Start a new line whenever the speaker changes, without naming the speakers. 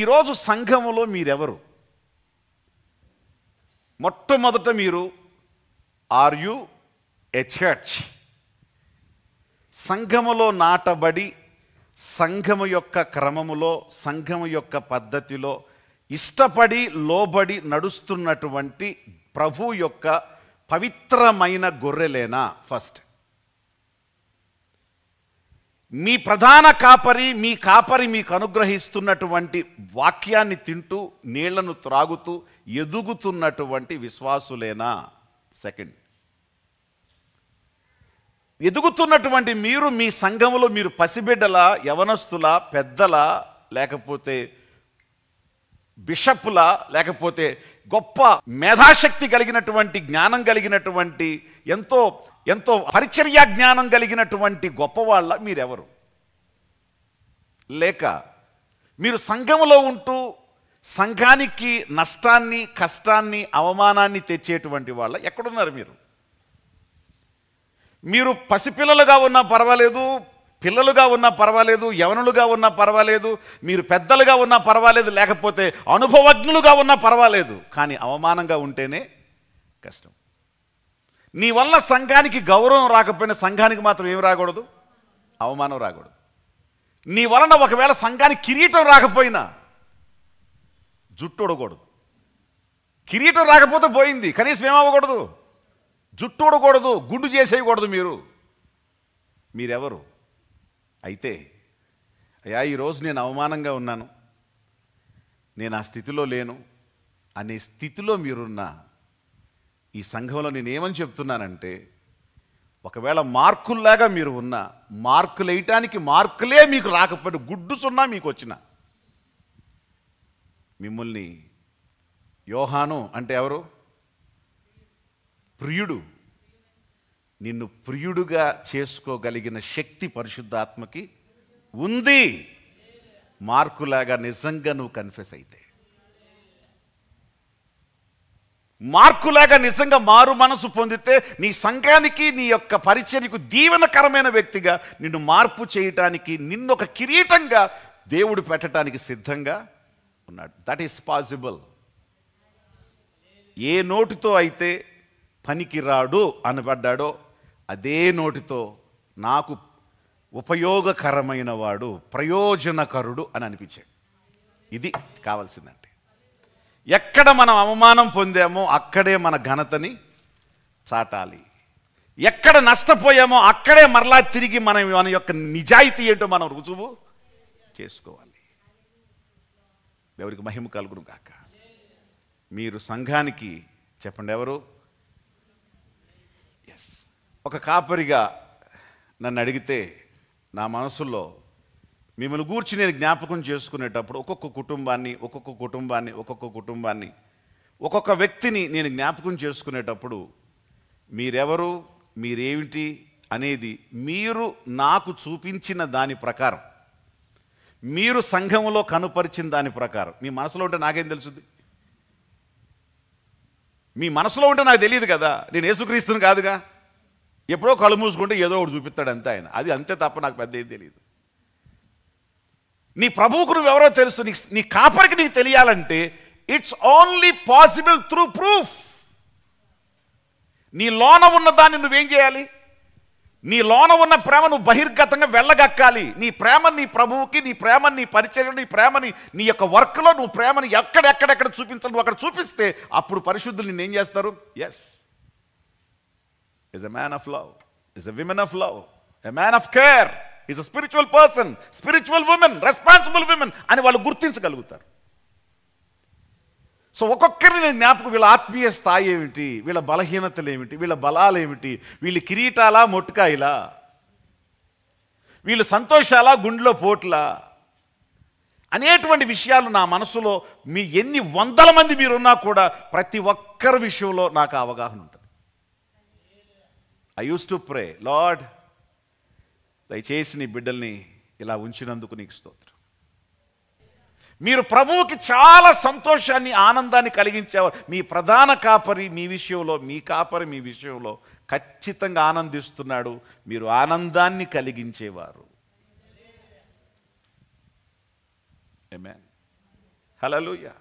ఈరోజు సంఘములో మీరెవరు మొట్టమొదట మీరు ఆర్ యు ఏ చర్చ్ సంఘములో నాటబడి సంఘము యొక్క క్రమములో సంఘము యొక్క పద్ధతిలో ఇష్టపడి లోబడి నడుస్తున్నటువంటి ప్రభు యొక్క పవిత్రమైన గొర్రెలేనా ఫస్ట్ మీ ప్రధాన కాపరి మీ కాపరి మీకు అనుగ్రహిస్తున్నటువంటి వాక్యాన్ని తింటూ నీళ్లను త్రాగుతూ ఎదుగుతున్నటువంటి విశ్వాసులేనా సెకండ్ ఎదుగుతున్నటువంటి మీరు మీ సంఘంలో మీరు పసిబిడ్డల యవనస్తుల పెద్దల లేకపోతే బిషప్ల లేకపోతే గొప్ప మేధాశక్తి కలిగినటువంటి జ్ఞానం కలిగినటువంటి ఎంతో ఎంతో పరిచర్యా జ్ఞానం కలిగినటువంటి గొప్పవాళ్ళ మీరెవరు లేక మీరు సంఘంలో ఉంటూ సంఘానికి నష్టాన్ని కష్టాన్ని అవమానాన్ని తెచ్చేటువంటి వాళ్ళ ఎక్కడున్నారు మీరు మీరు పసిపిల్లలుగా ఉన్నా పర్వాలేదు పిల్లలుగా ఉన్నా పర్వాలేదు యవనులుగా ఉన్నా పర్వాలేదు మీరు పెద్దలుగా ఉన్నా పర్వాలేదు లేకపోతే అనుభవజ్ఞులుగా ఉన్నా పర్వాలేదు కానీ అవమానంగా ఉంటేనే కష్టం నీ వల్ల సంఘానికి గౌరవం రాకపోయినా సంఘానికి మాత్రం ఏమి రాకూడదు అవమానం రాకూడదు నీ వలన ఒకవేళ సంఘానికి కిరీటం రాకపోయినా జుట్టు ఉడకూడదు కిరీటం రాకపోతే పోయింది కనీసం ఏమవ్వకూడదు జుట్టు ఉడకూడదు గుండు చేసేయకూడదు మీరు మీరెవరు అయితే అయ్యా ఈరోజు నేను అవమానంగా ఉన్నాను నేను ఆ స్థితిలో లేను అనే స్థితిలో మీరున్న ఈ సంఘంలో నేను ఏమని చెప్తున్నానంటే ఒకవేళ మార్కుల్లాగా మీరు ఉన్న మార్కులు వేయటానికి మార్కులే మీకు రాకపోయిన గుడ్డు సున్నా మీకు వచ్చిన మిమ్మల్ని యోహాను అంటే ఎవరు ప్రియుడు నిన్ను ప్రియుడుగా చేసుకోగలిగిన శక్తి పరిశుద్ధాత్మకి ఉంది మార్కులాగా నిజంగా నువ్వు కన్ఫెస్ అయితే మార్కులాగా నిజంగా మారు మనసు పొందితే నీ సంఘానికి నీ యొక్క పరిచర్యకు దీవెనకరమైన వ్యక్తిగా నిన్ను మార్పు చేయటానికి నిన్నొక కిరీటంగా దేవుడు పెట్టడానికి సిద్ధంగా ఉన్నాడు దట్ ఈస్ పాసిబుల్ ఏ నోటుతో అయితే పనికిరాడు అనబడ్డాడో అదే నోటితో నాకు ఉపయోగకరమైన వాడు ప్రయోజనకరుడు అని అనిపించాడు ఇది కావాల్సిందంటే ఎక్కడ మనం అవమానం పొందామో అక్కడే మన ఘనతని చాటాలి ఎక్కడ నష్టపోయామో అక్కడే మరలా తిరిగి మనం మన యొక్క నిజాయితీ ఏంటో మనం రుజువు చేసుకోవాలి ఎవరికి మహిమ కలుగును కాక మీరు సంఘానికి చెప్పండి ఎవరు ఎస్ ఒక కాపరిగా నన్ను అడిగితే నా మనసులో మిమ్మల్ని గూర్చి నేను జ్ఞాపకం చేసుకునేటప్పుడు ఒక్కొక్క కుటుంబాన్ని ఒక్కొక్క కుటుంబాన్ని ఒక్కొక్క కుటుంబాన్ని ఒక్కొక్క వ్యక్తిని నేను జ్ఞాపకం చేసుకునేటప్పుడు మీరెవరు మీరేమిటి అనేది మీరు నాకు చూపించిన దాని ప్రకారం మీరు సంఘంలో కనుపరిచిన దాని ప్రకారం మీ మనసులో ఉంటే నాకేం తెలుసుంది మీ మనసులో ఉంటే నాకు తెలియదు కదా నేను యేసుక్రీస్తుని కాదుగా ఎప్పుడో కళ్ళు మూసుకుంటే ఏదో ఒకటి చూపిస్తాడు అంతే ఆయన అది అంతే తప్ప నాకు పెద్ద ఏం తెలియదు నీ ప్రభువుకు నువ్వెవరో తెలుసు నీ నీ కాపరికి నీకు తెలియాలంటే it's only possible through proof నీ లోన ఉన్న దాన్ని నువ్వేం చేయాలి నీ లోన ఉన్న ప్రేమ నువ్వు బహిర్గతంగా వెళ్ళగక్కాలి నీ ప్రేమ నీ ప్రభువుకి నీ ప్రేమ నీ పరిచయం నీ ప్రేమని నీ యొక్క వర్క్లో నువ్వు ప్రేమని ఎక్కడెక్కడెక్కడ చూపించాలి నువ్వు అక్కడ చూపిస్తే అప్పుడు పరిశుద్ధులు నిన్నేం చేస్తారు yes is a man of love, is a woman of love, a man of care, is a spiritual person spiritual women responsible women అని వాళ్ళు గుర్తించగలుగుతారు సో ఒక్కొక్కరిని జ్ఞాపకం వీళ్ళ ఆత్మీయ స్థాయి ఏమిటి వీళ్ళ బలహీనతలు ఏమిటి వీళ్ళ బలాలు ఏమిటి వీళ్ళు కిరీటాలా మొట్టుకాయలా వీళ్ళు సంతోషాలా గుండెలో పోట్లా అనేటువంటి విషయాలు నా మనసులో మీ ఎన్ని వందల మంది మీరున్నా కూడా ప్రతి ఒక్కరి విషయంలో నాకు అవగాహన ఉంటుంది I use to pray Lord దయచేసి నీ బిడ్డల్ని ఇలా ఉంచినందుకు నీకు స్తోత్రం మీరు ప్రభువుకి చాలా సంతోషాన్ని ఆనందాన్ని కలిగించేవారు మీ ప్రధాన కాపరి మీ విషయంలో మీ కాపరి మీ విషయంలో ఖచ్చితంగా ఆనందిస్తున్నాడు మీరు ఆనందాన్ని కలిగించేవారు హలలుయా